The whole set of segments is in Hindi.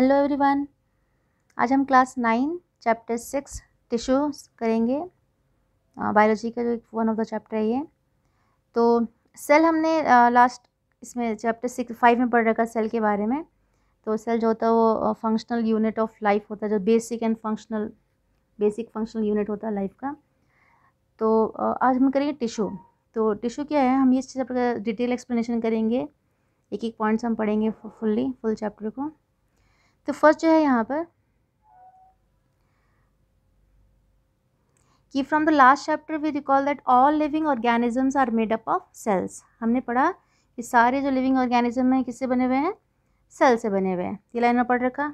हेलो एवरीवन आज हम class nine chapter six tissue करेंगे बायोलॉजी का जो वन ऑफ द चैप्टर है ये तो सेल हमने लास्ट इसमें चैप्टर सिक्स फाइव में पढ़ रखा सेल के बारे में तो सेल जो होता है वो फंक्शनल यूनिट ऑफ लाइफ होता है जो basic and functional basic functional unit होता है लाइफ का तो आज हम करेंगे टिशू तो टिश्यू क्या है हम इस चैप्टर का डिटेल एक्सप्लेनेशन करेंगे एक एक पॉइंट्स हम पढ़ेंगे फुल्ली फुल चैप्टर को तो फर्स्ट जो है यहाँ पर कि from the last chapter we recall that all living organisms are made up of cells हमने पढ़ा कि सारे जो लिविंग ऑर्गेनिज्म हैं किससे बने हुए हैं सेल से बने हुए हैं ये लाइन में पढ़ रखा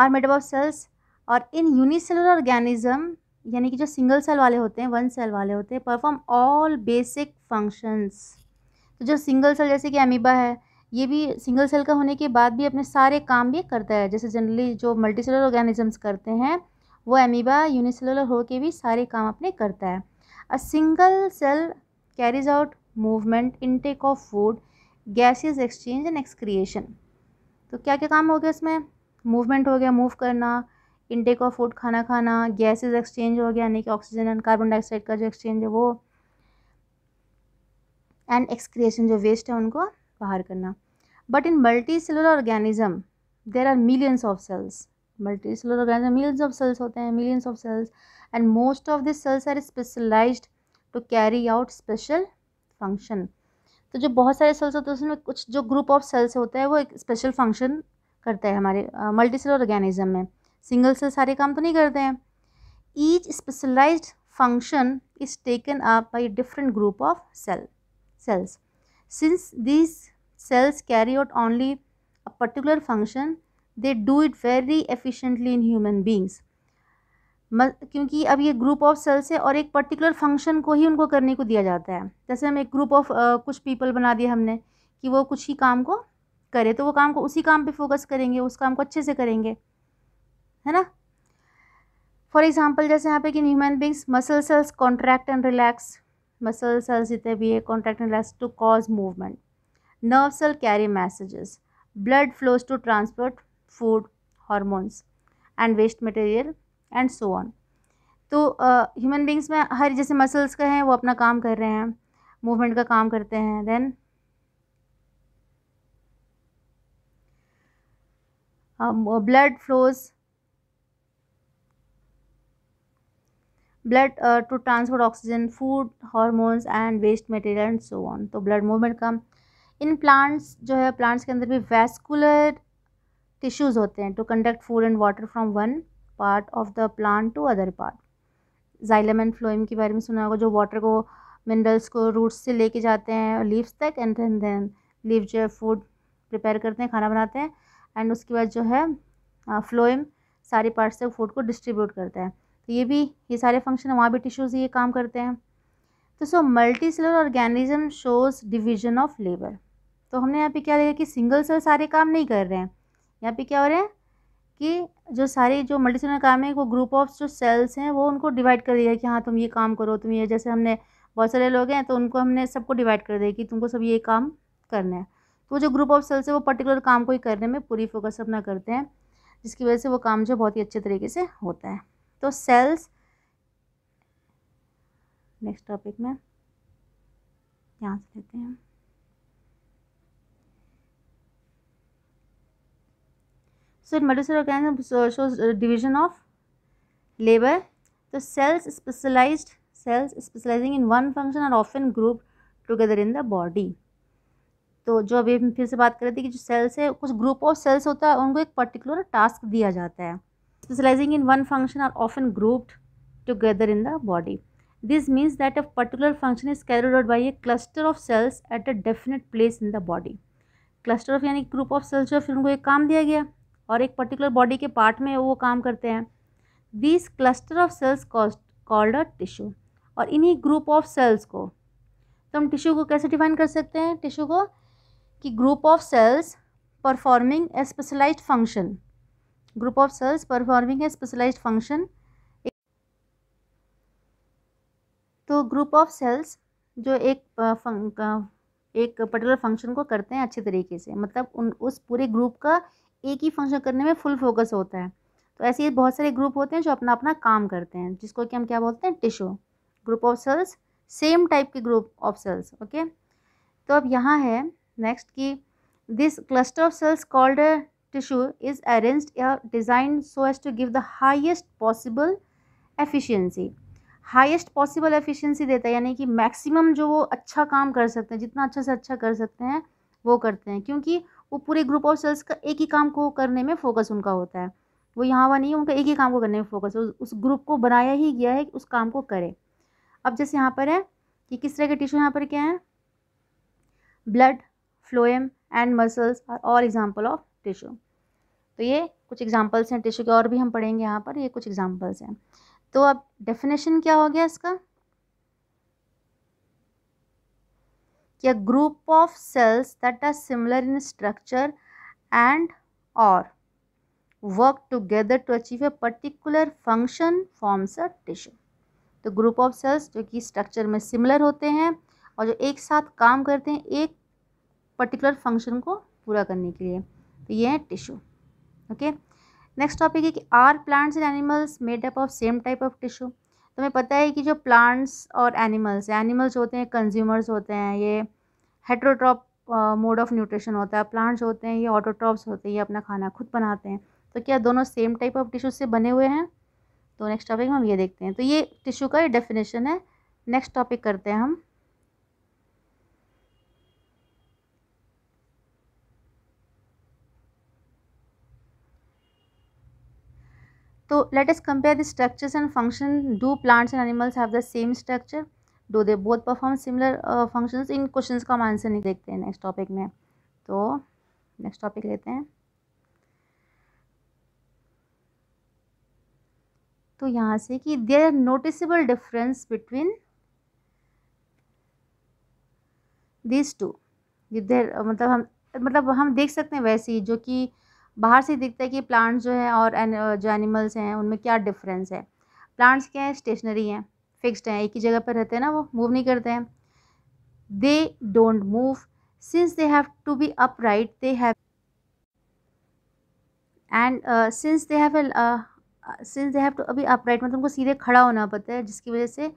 are made up of cells और इन यूनिसेलर ऑर्गेनिज्म यानी कि जो सिंगल सेल वाले होते हैं वन सेल वाले होते हैं परफॉर्म ऑल बेसिक फंक्शंस तो जो सिंगल सेल जैसे कि अमीबा है ये भी सिंगल सेल का होने के बाद भी अपने सारे काम भी करता है जैसे जनरली जो मल्टी सेलर ऑर्गेनिजम्स करते हैं वो एमीबा यूनिसेलर होके भी सारे काम अपने करता है a single cell carries out movement intake of food gases exchange and excretion तो क्या क्या काम हो गया इसमें मूवमेंट हो गया मूव करना इनटेक ऑफ फूड खाना खाना गैसेज एक्सचेंज हो गया यानी कि ऑक्सीजन एंड कार्बन डाइऑक्साइड का जो एक्सचेंज है वो एंड एक्सक्रिएशन जो वेस्ट है उनको बाहर करना but in multicellular organism there are millions of cells multicellular organism millions of cells होते हैं millions of cells and most of this cells are specialised to carry out special function तो जो बहुत सारे सेल्स होते हैं उसमें कुछ जो ग्रुप ऑफ सेल्स होता है वो एक स्पेशल फंक्शन करता है हमारे मल्टी सेलर ऑर्गेनिज्म में सिंगल सेल सारे काम तो नहीं करते हैं each specialised function is taken up by different group of cell cells Since these cells carry out only a particular function, they do it very efficiently in human beings. क्योंकि अब ये ग्रुप ऑफ सेल्स है और एक पर्टिकुलर फंक्शन को ही उनको करने को दिया जाता है जैसे हम एक ग्रुप ऑफ uh, कुछ पीपल बना दिए हमने कि वो कुछ ही काम को करे तो वो काम को उसी काम पे फोकस करेंगे उस काम को अच्छे से करेंगे है ना फॉर एग्ज़ाम्पल जैसे यहाँ पे कि human beings muscle cells contract and relax muscle cells जितने भी है contact less to cause movement nerve cell carry messages blood flows to transport food hormones and waste material and so on तो ह्यूमन बींग्स में हर जैसे मसल्स का हैं वो अपना काम कर रहे हैं मूवमेंट का काम करते हैं then blood flows blood to transport oxygen food hormones and waste material and so on तो ब्लड मूवमेंट का इन प्लांट्स जो है प्लांट्स के अंदर भी वैस्कुलर टिश्यूज़ होते हैं to conduct food and water from one part of the plant to other part xylem and phloem के बारे में सुना होगा जो वाटर को मिनरल्स को रूट्स से लेके जाते हैं लीव्स तक एंड देन देन लीव जो है फूड प्रिपेयर करते हैं खाना बनाते हैं एंड उसके बाद जो है फ्लोइम uh, सारे पार्ट से फूड को डिस्ट्रीब्यूट करता है तो ये भी ये सारे फंक्शन वहाँ भी टिश्यूज़ ये काम करते हैं तो so multicellular organism shows division of labour तो हमने यहाँ पे क्या देखा कि सिंगल सेल सारे काम नहीं कर रहे हैं यहाँ पे क्या हो रहा है कि जो सारे जो मल्टी सेलर काम है वो ग्रुप ऑफ जो सेल्स हैं वो उनको डिवाइड कर दिया कि हाँ तुम ये काम करो तुम ये जैसे हमने बहुत सारे लोग हैं तो उनको हमने सबको डिवाइड कर दिया कि तुमको सब ये काम करना है तो जो ग्रुप ऑफ सेल्स है वो पर्टिकुलर काम को ही करने में पूरी फोकस अपना करते हैं जिसकी वजह से वो काम जो बहुत ही अच्छे तरीके से होता है तो सेल्स नेक्स्ट टॉपिक में यहाँ से लेते हैं so medicine organism division of labour तो cells specialised cells specialising in one function are of group together in the body तो जो अभी फिर से बात कर रहे थे कि जो सेल्स है कुछ ग्रुप ऑफ सेल्स होता है उनको एक पर्टिकुलर टास्क दिया जाता है specializing in one function are often grouped together in the body. This means that a particular function is carried out by a cluster of cells at a definite place in the body. cluster of yani group of cells jo fir unko ek kaam diya gaya aur ek particular body ke part mein wo kaam karte hain these cluster of cells called called a tissue aur inhi group of cells ko तो हम टिश्यू को कैसे डिफाइन कर सकते हैं टिश्यू को कि group of cells performing a specialised function group of cells performing a specialized function तो ग्रुप ऑफ सेल्स जो एक एक पर्टिकुलर फंक्शन को करते हैं अच्छे तरीके से मतलब उन उस पूरे ग्रुप का एक ही फंक्शन करने में फुल फोकस होता है तो ऐसे ही बहुत सारे ग्रुप होते हैं जो अपना अपना काम करते हैं जिसको कि हम क्या बोलते हैं tissue group of cells same type के ग्रुप ऑफ सेल्स ओके तो अब यहाँ है नेक्स्ट कि this cluster of cells called tissue is arranged or designed so as to give the highest possible efficiency highest possible efficiency देता है यानी कि मैक्सिमम जो वो अच्छा काम कर सकते हैं जितना अच्छा से अच्छा कर सकते हैं वो करते हैं क्योंकि वो पूरे ग्रुप ऑफ सेल्स का एक ही काम को करने में फोकस उनका होता है वो यहाँ वहाँ नहीं उनका एक ही काम को करने में फोकस उस ग्रुप को बनाया ही गया है कि उस काम को करे अब जैसे यहाँ पर है कि किस तरह के टिश्यू यहाँ पर क्या है blood phloem and muscles are all example of tissue तो ये कुछ एग्जाम्पल्स हैं टिश्यू के और भी हम पढ़ेंगे यहाँ पर ये कुछ एग्जाम्पल्स हैं तो अब डेफिनेशन क्या हो गया इसका क्या group of cells that are similar in structure and और work together to achieve a particular function forms a tissue तो ग्रुप ऑफ सेल्स जो कि स्ट्रक्चर में सिमिलर होते हैं और जो एक साथ काम करते हैं एक पर्टिकुलर फंक्शन को पूरा करने के लिए ये टिश्यू ओके नेक्स्ट टॉपिक है कि are plants and animals made up of same type of tissue तुम्हें पता है कि जो प्लांट्स और एनिमल्स एनिमल्स होते हैं कंज्यूमर्स होते हैं ये हेट्रोट्रॉप मोड ऑफ न्यूट्रिशन होता है प्लांट्स होते हैं ये ऑटोट्रॉप्स होते हैं ये अपना खाना खुद बनाते हैं तो क्या दोनों सेम टाइप ऑफ टिश्यू से बने हुए हैं तो नेक्स्ट टॉपिक में हम ये देखते हैं तो ये टिश्यू का ये डेफिनेशन है नेक्स्ट टॉपिक करते हैं हम तो let's compare the structures and function do plants and animals have the same structure do they both perform similar function इन क्वेश्चन का हम आंसर नहीं देखते हैं नेक्स्ट टॉपिक में तो नेक्स्ट टॉपिक लेते हैं तो यहाँ से कि there are noticeable difference between this two there मतलब हम मतलब हम देख सकते हैं वैसे ही जो कि बाहर से दिखता है कि प्लांट्स जो हैं और जो एनिमल्स हैं उनमें क्या डिफरेंस है प्लांट्स क्या हैं स्टेशनरी हैं फिक्स्ड हैं एक ही जगह पर रहते हैं ना वो मूव नहीं करते हैं they don't move since they have to be upright they have and since they have since they have to अभी अपराइट मतलब उनको सीधे खड़ा होना पड़ता है जिसकी वजह से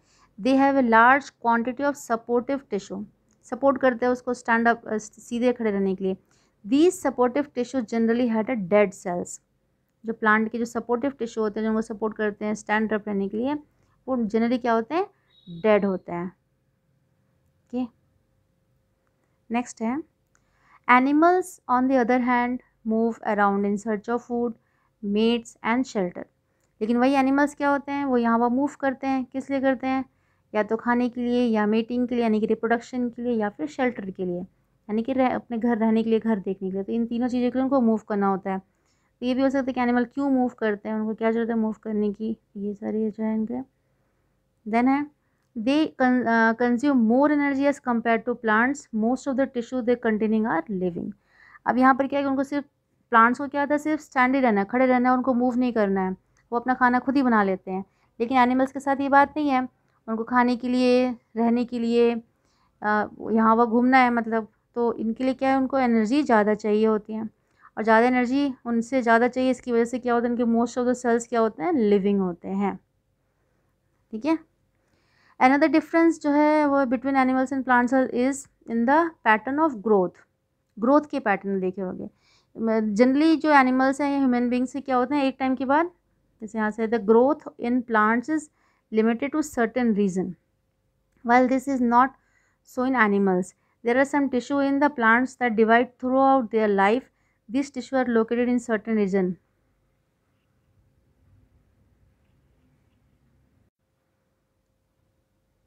they have a large quantity of supportive tissue support करते हैं उसको स्टैंड अप सीधे खड़े रहने के लिए these supportive tissue generally had a dead cells जो प्लांट के जो सपोर्टिव टिश्यू होते हैं जो उनको सपोर्ट करते हैं स्टैंड अप रहने के लिए वो जनरली क्या होते हैं डेड होते हैं ओके नेक्स्ट है animals on the other hand move around in search of food mates and shelter लेकिन वही एनिमल्स क्या होते हैं वो यहाँ पर मूव करते हैं किस लिए करते हैं या तो खाने के लिए या मेटिंग के लिए यानी कि रिप्रोडक्शन के लिए या फिर शेल्टर के लिए यानी कि रह अपने घर रहने के लिए घर देखने के लिए तो इन तीनों चीज़ों के लिए उनको मूव करना होता है तो ये भी हो सकता है कि एनिमल क्यों मूव करते हैं उनको क्या ज़रूरत है मूव करने की ये सारी जो है इनके देन है they consume more energy as compared to plants most of the tissue they containing are living अब यहाँ पर क्या है कि उनको सिर्फ प्लांट्स को क्या होता है सिर्फ स्टैंड ही रहना है खड़े रहना है उनको मूव नहीं करना है वो अपना खाना खुद ही बना लेते हैं लेकिन एनिमल्स के साथ ये बात नहीं है उनको खाने के लिए रहने के लिए uh, यहाँ वह घूमना है मतलब तो इनके लिए क्या है उनको एनर्जी ज़्यादा चाहिए होती है और ज़्यादा एनर्जी उनसे ज़्यादा चाहिए इसकी वजह से क्या होता है इनके मोस्ट ऑफ द सेल्स क्या होते हैं लिविंग होते हैं ठीक है अनदर डिफरेंस जो है वो between animals and plants is in the pattern of growth growth के पैटर्न देखे होंगे जनरली जो एनिमल्स हैं ह्यूमन बींग्स से क्या होते हैं एक टाइम के बाद जैसे यहाँ से the growth in plants is limited to certain region well this is not so in animals There are some tissue in the plants that divide throughout their life. These tissue are located in certain region.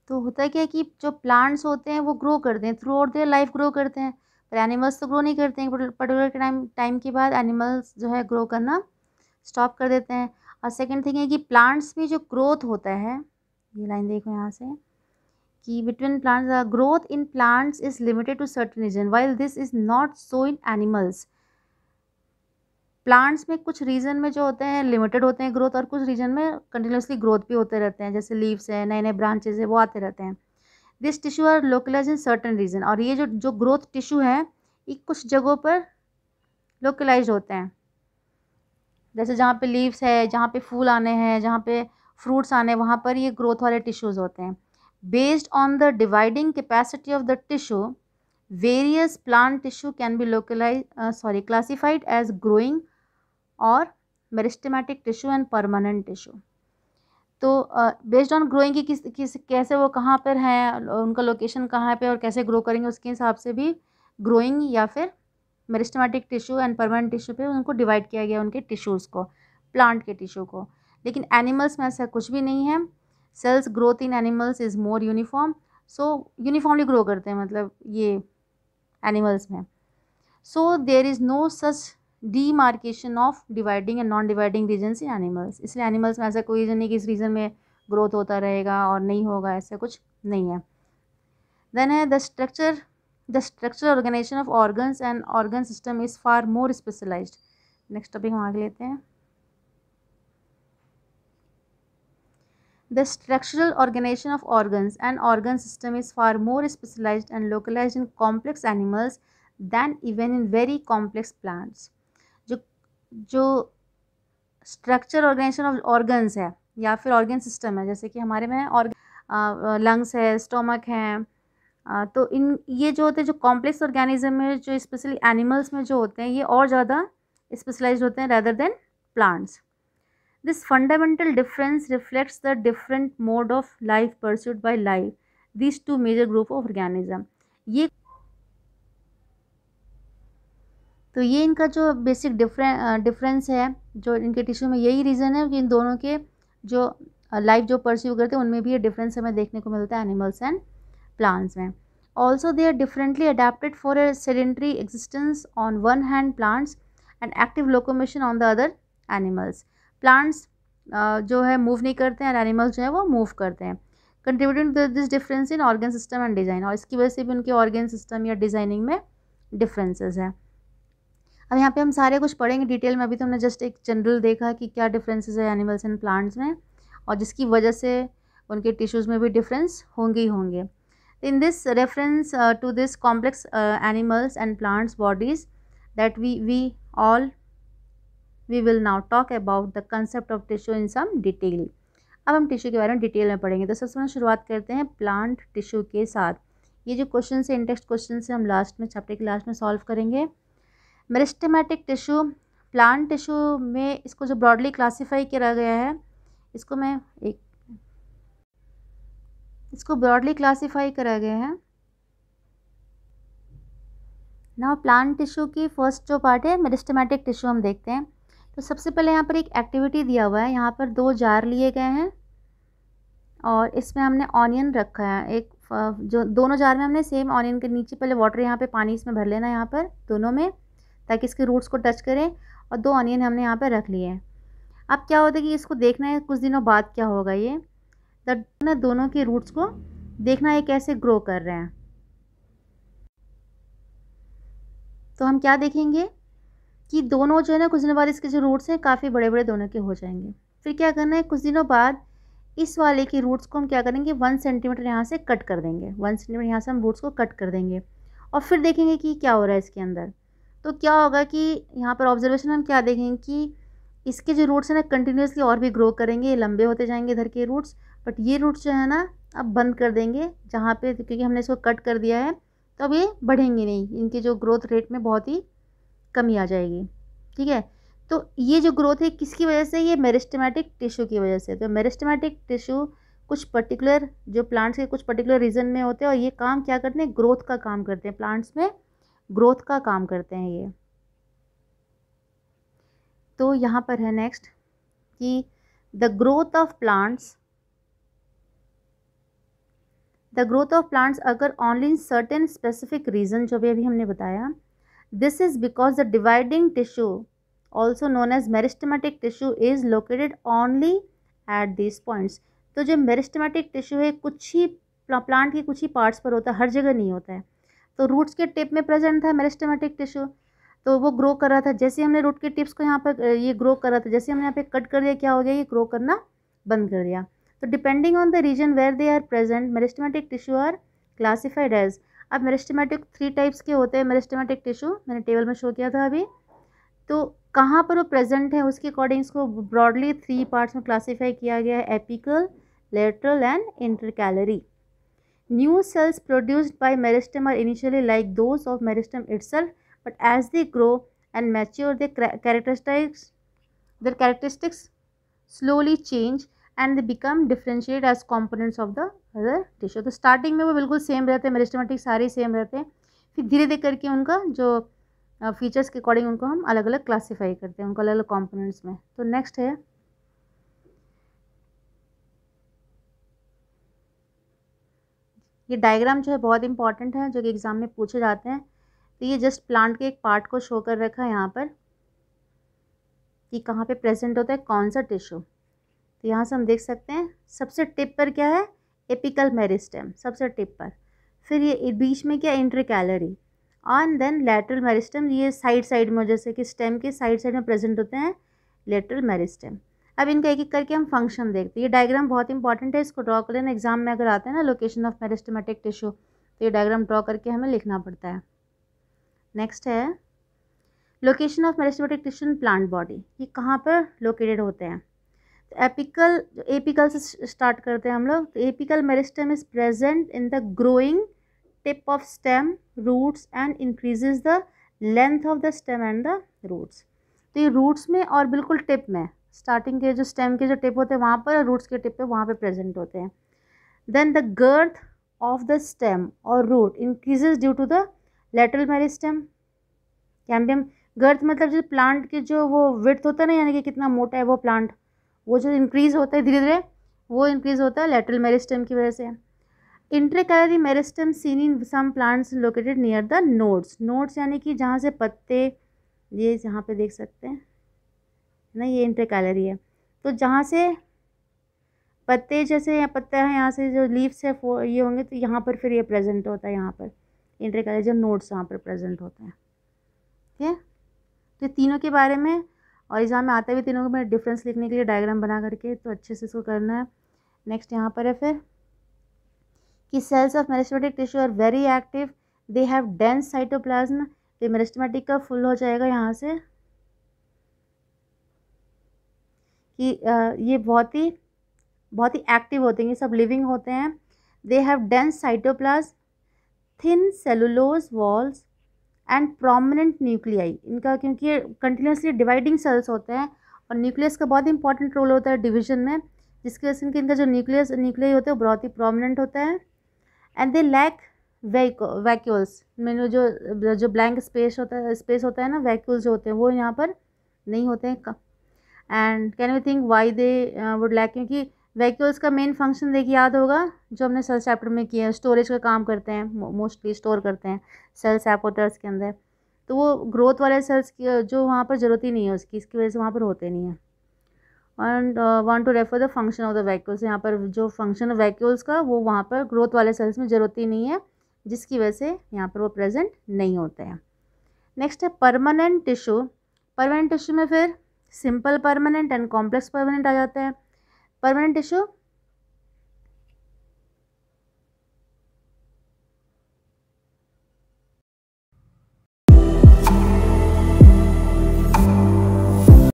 तो होता क्या है कि जो प्लांट्स होते हैं वो ग्रो करते हैं throughout their life grow करते हैं पर एनिमल्स तो ग्रो नहीं करते हैं पर्टिकुलर टाइम टाइम के बाद एनिमल्स जो है ग्रो करना स्टॉप कर देते हैं और सेकंड थिंग है कि प्लांट्स में जो ग्रोथ होता है ये लाइन देखो यहाँ से कि between plants growth in plants is limited to certain region while this is not so in animals plants में कुछ रीजन में जो होते हैं लिमिटेड होते हैं ग्रोथ और कुछ रीजन में कंटिन्यूसली ग्रोथ भी होते रहते हैं जैसे लीव्स हैं नए नए ब्रांचेज हैं वो आते रहते हैं this tissue are localise in certain region और ये जो जो ग्रोथ टिश्यू है ये कुछ जगहों पर लोकलाइज होते हैं जैसे जहाँ पे लीव्स है जहाँ पे फूल आने हैं जहाँ पे फ्रूट्स आने हैं वहाँ पर ये ग्रोथ वाले टिश्यूज़ होते हैं Based on the dividing capacity of the tissue, various plant tissue can be localized, uh, sorry, classified as growing or tissue and permanent tissue तो बेस्ड ऑन ग्रोइंग की किस किस कैसे वो कहाँ पर हैं उनका लोकेशन कहाँ पर और कैसे ग्रो करेंगे उसके हिसाब से भी ग्रोइंग या फिर meristematic tissue and permanent tissue पे उनको डिवाइड किया गया उनके टिश्यूज़ को प्लांट के टिश्यू को लेकिन एनिमल्स में ऐसा कुछ भी नहीं है cells growth in animals is more uniform so uniformly grow करते हैं मतलब ये एनिमल्स में so there is no such demarcation of dividing and non dividing region in animals इसलिए एनिमल्स में ऐसा कोई रीज़न नहीं कि इस रीज़न में ग्रोथ होता रहेगा और नहीं होगा ऐसा कुछ नहीं है देन है the structure the structure organisation of organs and organ system is far more specialised next topic हम आगे लेते हैं The structural organization of organs and organ system is far more specialized and localized in complex animals than even in very complex plants. जो जो स्ट्रक्चर ऑर्गेनाइजेशन ऑफ ऑर्गन्स है या फिर ऑर्गन सिस्टम है जैसे कि हमारे में और लंग्स है स्टोमक हैं तो इन ये जो होते हैं जो कॉम्प्लेक्स ऑर्गेनिज्म में जो स्पेशली एनिमल्स में जो होते हैं ये और ज़्यादा स्पेशलाइज होते हैं rather than plants this fundamental difference reflects the different mode of life pursued by life this two major group of organism ये तो ये इनका जो बेसिक डिफरें डिफरेंस है जो इनके टिश्यू में यही रीज़न है कि इन दोनों के जो लाइफ जो परस्यू करते हैं उनमें भी ये डिफरेंस हमें देखने को मिलता है एनिमल्स एंड प्लांट्स में also they are differently adapted for a sedentary existence on one hand plants and active locomotion on the other animals plants uh, जो है मूव नहीं करते हैं एनिमल्स जो है वो मूव करते हैं contributing to this difference in organ system and design और इसकी वजह से भी उनके ऑर्गन सिस्टम या डिज़ाइनिंग में डिफरेंसेस है अब यहाँ पे हम सारे कुछ पढ़ेंगे डिटेल में अभी तो हमने जस्ट एक जनरल देखा कि क्या डिफरेंसेस है एनिमल्स एंड प्लांट्स में और जिसकी वजह से उनके टिश्यूज़ में भी डिफरेंस होंगे ही होंगे in this reference to this complex animals and plants bodies that we we all we will now talk about the concept of tissue in some detail अब हम टिश्यू के बारे में डिटेल में पढ़ेंगे तो सबसे पहले शुरुआत करते हैं प्लांट टिश्यू के साथ ये जो क्वेश्चन है इंटेक्स्ट क्वेश्चन से हम लास्ट में चैप्टर के लास्ट में सॉल्व करेंगे मेरिस्टेमेटिक टिश्यू प्लांट टिश्यू में इसको जो ब्रॉडली क्लासीफाई किया गया है इसको मैं एक इसको ब्रॉडली क्लासीफाई करा गया है नाउ प्लांट टिश्यू की फर्स्ट जो पार्ट है मेरिस्टेमेटिक टिश्यू हम देखते हैं तो सबसे पहले यहाँ पर एक एक्टिविटी दिया हुआ है यहाँ पर दो जार लिए गए हैं और इसमें हमने ऑनियन रखा है एक जो दोनों जार में हमने सेम ऑनियन के नीचे पहले वाटर यहाँ पे पानी इसमें भर लेना है यहाँ पर दोनों में ताकि इसके रूट्स को टच करें और दो ऑनियन हमने यहाँ पर रख लिए हैं अब क्या होता है कि इसको देखना है कुछ दिनों बाद क्या होगा ये तब तो दोनों के रूट्स को देखना है कैसे ग्रो कर रहे हैं तो हम क्या देखेंगे कि दोनों जो है ना कुछ दिनों बाद इसके जो रूट्स हैं काफ़ी बड़े बड़े दोनों के हो जाएंगे फिर क्या करना है कुछ दिनों बाद इस वाले के रूट्स को हम क्या करेंगे वन सेंटीमीटर यहाँ से कट कर देंगे वन सेंटीमीटर यहाँ से हम रूट्स को कट कर देंगे और फिर देखेंगे कि क्या हो रहा है इसके अंदर तो क्या होगा कि यहाँ पर ऑब्जर्वेशन हम क्या देखेंगे कि इसके जो रूट्स हैं ना कंटिन्यूसली और भी ग्रो करेंगे लंबे होते जाएंगे इधर के रूट्स बट ये रूट्स जो है ना अब बंद कर देंगे जहाँ पे क्योंकि हमने इसको कट कर दिया है तो अब ये बढ़ेंगे नहीं इनके जो ग्रोथ रेट में बहुत ही कमी आ जाएगी ठीक है तो ये जो ग्रोथ है किसकी वजह से ये मेरिस्टमेटिक टिश्यू की वजह से तो मेरिस्टमेटिक टिश्यू कुछ पर्टिकुलर जो प्लांट्स के कुछ पर्टिकुलर रीजन में होते हैं और ये काम क्या करते हैं ग्रोथ का काम करते हैं प्लांट्स में ग्रोथ का काम करते हैं ये तो यहाँ पर है नेक्स्ट कि the growth of plants the growth of plants अगर only in certain specific region जो भी अभी हमने बताया This is because the dividing tissue, also known as meristematic tissue, is located only at these points. तो जो मेरिस्टमेटिक टिश्यू है कुछ ही प्लांट के कुछ ही पार्ट्स पर होता है हर जगह नहीं होता है तो रूट्स के टिप में प्रेजेंट था मेरिस्टमेटिक टिश्यू तो वो ग्रो कर रहा था जैसे हमने रूट के टिप्स को यहाँ पर ये ग्रो कर रहा था जैसे हमने यहाँ पे कट कर दिया क्या हो गया ये ग्रो करना बंद कर दिया तो depending on the region where they are present meristematic tissue are classified as अब मेरेस्टेमेटिक थ्री टाइप्स के होते हैं मेरेस्टेमेटिक टिश्यू मैंने टेबल में शो किया था अभी तो कहाँ पर वो प्रेजेंट है उसके अकॉर्डिंग इसको ब्रॉडली थ्री पार्ट्स में क्लासीफाई किया गया है apical lateral and inter new cells produced by meristem are initially like those of meristem itself but as they grow and mature they characteristics their characteristics slowly change and they become differentiate as components of the other tissue तो स्टार्टिंग में वो बिल्कुल सेम रहते हैं मेरिस्टमेटिक सारे सेम रहते हैं फिर धीरे धीरे करके उनका जो फीचर्स के अकॉर्डिंग उनको हम अलग अलग क्लासीफाई करते हैं उनको अलग अलग कॉम्पोनेंट्स में तो नेक्स्ट है ये डायग्राम जो है बहुत इंपॉर्टेंट है जो कि एग्ज़ाम में पूछे जाते हैं तो ये जस्ट प्लांट के एक पार्ट को शो कर रखा है यहाँ पर कि कहाँ पे प्रेजेंट होता है कौन सा टिश्यू तो यहाँ से हम देख सकते हैं सबसे टिप पर क्या है एपिकल मेरिस्टेम सबसे टिप पर फिर ये बीच में क्या intercalary on then lateral meristem ये साइड साइड में जैसे कि स्टेम के साइड साइड में प्रेजेंट होते हैं लेटरल मेरिस्टेम अब इनका एक एक करके हम फंक्शन देखते हैं ये डायग्राम बहुत इंपॉर्टेंट है इसको ड्रॉ कर लेना एग्जाम में अगर आते हैं ना लोकेशन ऑफ मेरिस्टमेटिक टिश्यू तो ये डायग्राम ड्रॉ करके हमें लिखना पड़ता है नेक्स्ट है location of meristematic tissue in plant body ये कहाँ पर लोकेटेड होते हैं एपिकल एपिकल से स्टार्ट करते हैं हम लोग तो apical meristem is present in the growing tip of stem roots and increases the length of the stem and the roots तो ये रूट्स में और बिल्कुल टिप में स्टार्टिंग के जो स्टेम के जो टिप होते हैं वहाँ पर रूट्स के टिप पे वहाँ पे प्रेजेंट होते हैं then the girth of the stem और root increases due to the lateral meristem cambium girth मतलब जो प्लांट के जो वो विर्थ होता है ना यानी कि कितना मोटा है वो प्लांट वो जो इंक्रीज़ होता है धीरे धीरे वो इंक्रीज़ होता है लेटरल मेरिस्टम की वजह से intercalary meristem seen in some plants located near the nodes nodes यानी कि जहाँ से पत्ते ये यहाँ पे देख सकते हैं ना ये इंट्रेकैलरी है तो जहाँ से पत्ते जैसे या पत्ते हैं यहाँ से जो लीव्स है ये होंगे तो यहाँ पर फिर ये प्रेजेंट होता है यहाँ पर इंट्रेकैलरी जो नोट्स यहाँ पर प्रेजेंट होते हैं ठीक है तो तीनों के बारे में और एग्ज़ाम में आते हुए तीनों को मैं डिफरेंस लिखने के लिए डायग्राम बना करके तो अच्छे से इसको करना है नेक्स्ट यहाँ पर है फिर कि cells of meristematic tissue are very active they have dense cytoplasm तो मेरेस्टमेटिक का फुल हो जाएगा यहाँ से कि ये बहुत ही बहुत ही एक्टिव होते हैं ये सब लिविंग होते हैं they have dense cytoplasm thin cellulose walls and prominent nuclei इनका क्योंकि ये कंटिन्यूसली डिवाइडिंग सेल्स होते हैं और न्यूक्लियस का बहुत इंपॉर्टेंट रोल होता है डिवीजन में जिसकी वजह से इनका जो न्यूक्लियस न्यूक्लियाई होते हैं बहुत ही प्रोमिनेंट होता है एंड दे लैक वैक्यूल्स मैंने जो जो ब्लैंक स्पेस होता है स्पेस होता है ना वैक्यूल्स जो होते हैं वो यहाँ पर नहीं होते हैं and can you think why they would lack क्योंकि वैक्यूल्स का मेन फंक्शन देखिए याद होगा जो हमने सेल्स चैप्टर में किया है स्टोरेज का काम करते हैं मोस्टली स्टोर करते हैं सेल्स एपोटर्स के अंदर तो वो ग्रोथ वाले सेल्स की जो वहाँ पर ज़रूरत ही नहीं है उसकी इसकी वजह से वहाँ पर होते नहीं है and one to refer the function of the vacuoles यहाँ पर जो फंक्शन है वैक्यूल्स का वो वहाँ पर ग्रोथ वाले सेल्स में ज़रूरत ही नहीं है जिसकी वजह से यहाँ पर वो प्रेजेंट नहीं होते हैं नेक्स्ट है परमानेंट टिश्यू परमानेंट टिश्यू में फिर simple permanent and complex permanent आ जाते हैं परमानेंट टिश्यू